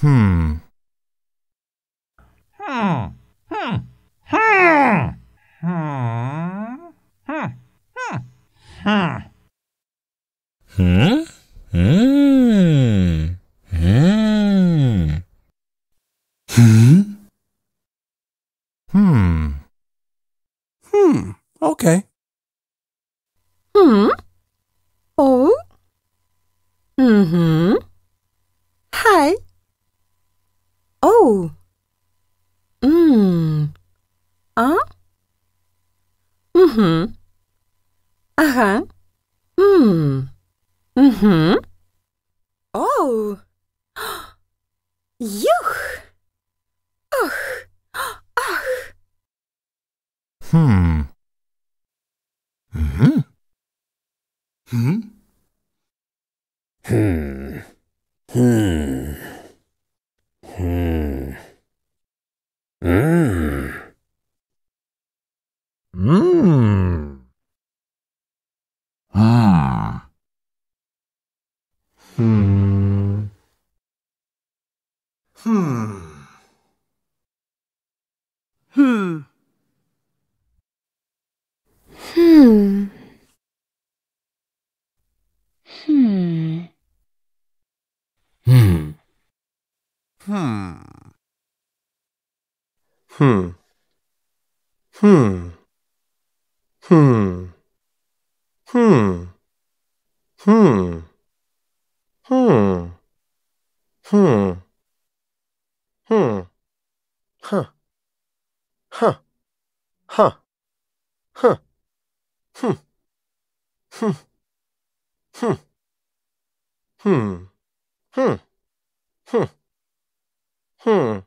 Hmm. Hmm. Hmm. Hmm. Hmm. Hmm. Hmm. Hmm. Hmm. Hmm. Hmm. Hmm. Okay. Hmm. Oh. Oh. Mmm. Huh? Mm-hmm. Uh-huh. Mmm. Oh. Yuch. Ach. Ach. Hmm. Mm-hmm. Hmm. Hmm. hmm. うん。ーん。ーん。ーん。うん。ふん。ふん。ふん。ふん。Hmm. Hmm. Hmm. Hmm. Hmm. Hmm. Hmm. Hmm. Hmm. Huh. Huh. Huh. Huh. Hmm. Hmm. Hmm. Hmm. Hmm. Hmm. Hmm.